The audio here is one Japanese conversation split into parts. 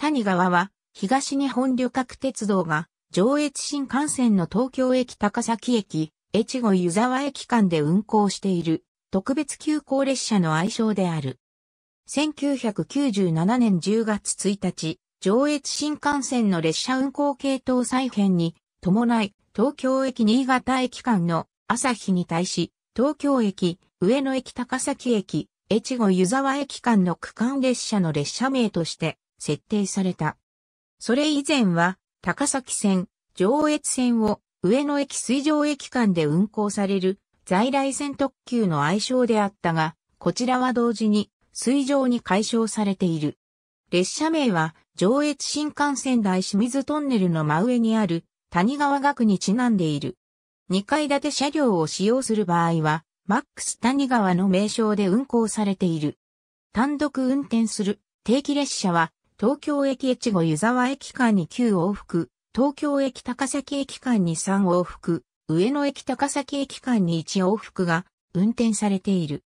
谷川は、東日本旅客鉄道が、上越新幹線の東京駅高崎駅、越後湯沢駅間で運行している、特別急行列車の愛称である。1997年10月1日、上越新幹線の列車運行系統再編に、伴い、東京駅新潟駅間の朝日に対し、東京駅、上野駅高崎駅、越後湯沢駅間の区間列車の列車名として、設定された。それ以前は、高崎線、上越線を上野駅水上駅間で運行される在来線特急の愛称であったが、こちらは同時に水上に解消されている。列車名は上越新幹線台清水トンネルの真上にある谷川学にちなんでいる。2階建て車両を使用する場合は、マックス谷川の名称で運行されている。単独運転する定期列車は東京駅越後湯沢駅間に9往復、東京駅高崎駅間に3往復、上野駅高崎駅間に1往復が運転されている。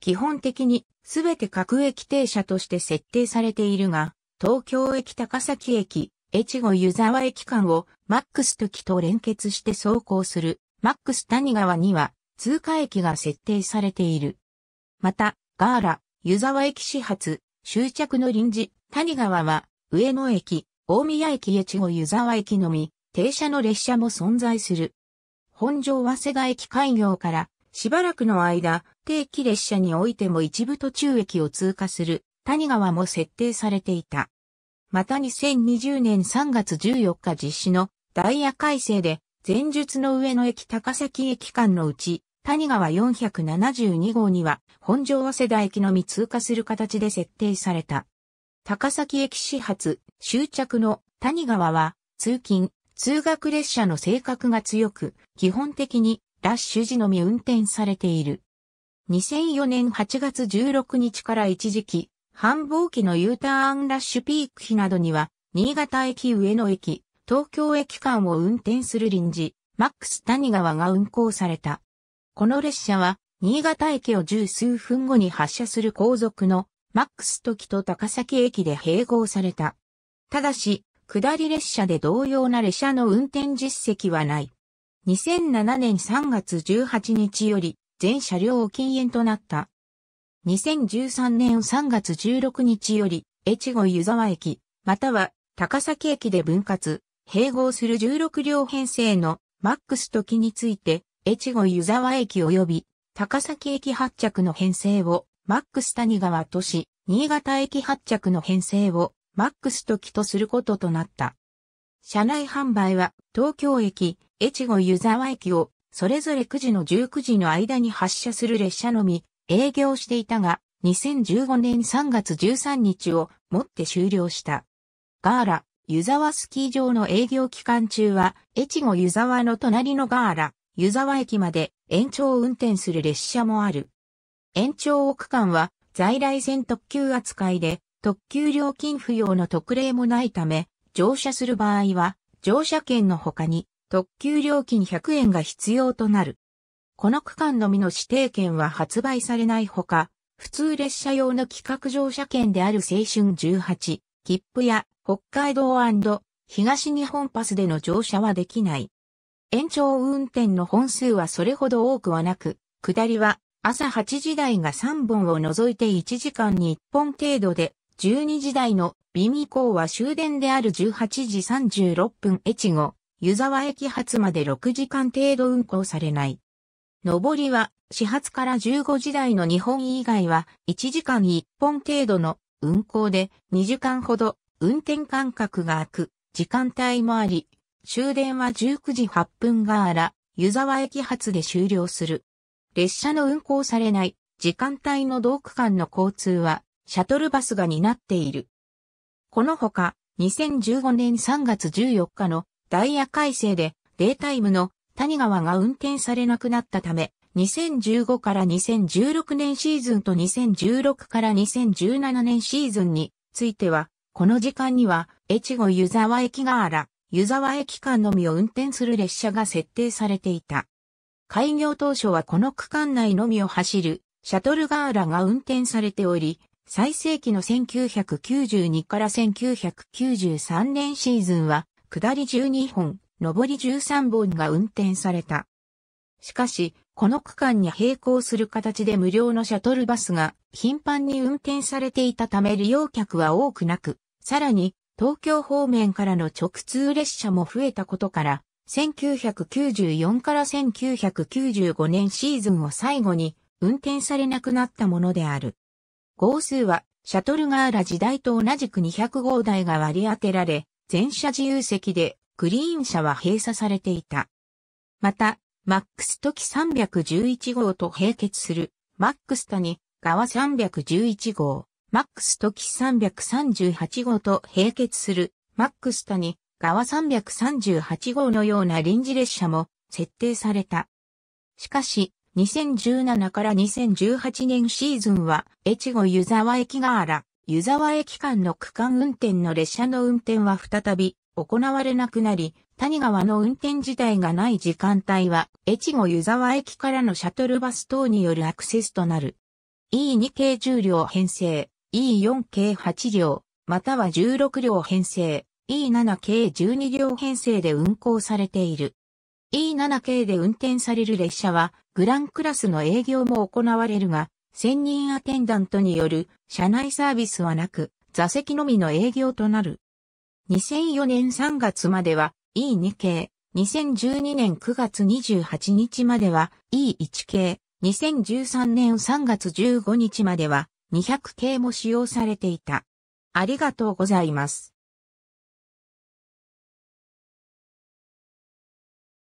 基本的にすべて各駅停車として設定されているが、東京駅高崎駅、越後湯沢駅間をマックス時と連結して走行するマックス谷川には通過駅が設定されている。また、ガーラ、湯沢駅始発、終着の臨時、谷川は、上野駅、大宮駅越後湯沢駅のみ、停車の列車も存在する。本庄早稲田駅開業から、しばらくの間、定期列車においても一部途中駅を通過する、谷川も設定されていた。また2020年3月14日実施のダイヤ改正で、前述の上野駅高崎駅間のうち、谷川472号には、本庄早稲田駅のみ通過する形で設定された。高崎駅始発、終着の谷川は、通勤、通学列車の性格が強く、基本的にラッシュ時のみ運転されている。2004年8月16日から一時期、繁忙期の U ターンラッシュピーク日などには、新潟駅上野駅、東京駅間を運転する臨時、マックス谷川が運行された。この列車は、新潟駅を十数分後に発車する後続のマックス時と高崎駅で併合された。ただし、下り列車で同様な列車の運転実績はない。2007年3月18日より全車両を禁煙となった。2013年3月16日より越後湯沢駅、または高崎駅で分割、併合する16両編成のマックス時について、越後湯沢駅及び高崎駅発着の編成をマックス谷川都市、新潟駅発着の編成をマックス時とすることとなった。車内販売は東京駅、越後湯沢駅をそれぞれ9時の19時の間に発車する列車のみ営業していたが、2015年3月13日をもって終了した。ガーラ、湯沢スキー場の営業期間中は、越後湯沢の隣のガーラ、湯沢駅まで延長運転する列車もある。延長区間は在来線特急扱いで特急料金不要の特例もないため、乗車する場合は乗車券の他に特急料金100円が必要となる。この区間のみの指定券は発売されないほか、普通列車用の企画乗車券である青春18、切符や北海道東日本パスでの乗車はできない。延長運転の本数はそれほど多くはなく、下りは朝8時台が3本を除いて1時間に1本程度で、12時台の便以港は終電である18時36分越後、湯沢駅発まで6時間程度運行されない。上りは始発から15時台の日本以外は1時間に1本程度の運行で2時間ほど運転間隔が空く時間帯もあり、終電は19時8分があら、湯沢駅発で終了する。列車の運行されない時間帯の同区間の交通は、シャトルバスが担っている。このほか、2015年3月14日のダイヤ改正で、データイムの谷川が運転されなくなったため、2015から2016年シーズンと2016から2017年シーズンについては、この時間には、越後湯沢駅があら、湯沢駅間のみを運転する列車が設定されていた。開業当初はこの区間内のみを走るシャトルガーラが運転されており、最盛期の1992から1993年シーズンは、下り12本、上り13本が運転された。しかし、この区間に並行する形で無料のシャトルバスが頻繁に運転されていたため利用客は多くなく、さらに東京方面からの直通列車も増えたことから、1994から1995年シーズンを最後に運転されなくなったものである。号数はシャトルガーラ時代と同じく200号台が割り当てられ、全車自由席でグリーン車は閉鎖されていた。また、マックス時311号と並結するマックス谷側311号、マックス時338号と並結するマックス谷川338号のような臨時列車も設定された。しかし、2017から2018年シーズンは、越後湯沢駅があら、湯沢駅間の区間運転の列車の運転は再び行われなくなり、谷川の運転自体がない時間帯は、越後湯沢駅からのシャトルバス等によるアクセスとなる。E2 系10両編成、E4 系8両、または16両編成、E7 系12両編成で運行されている。E7 系で運転される列車は、グランクラスの営業も行われるが、専任アテンダントによる車内サービスはなく、座席のみの営業となる。2004年3月までは E2 系、2012年9月28日までは E1 系、2013年3月15日までは200系も使用されていた。ありがとうございます。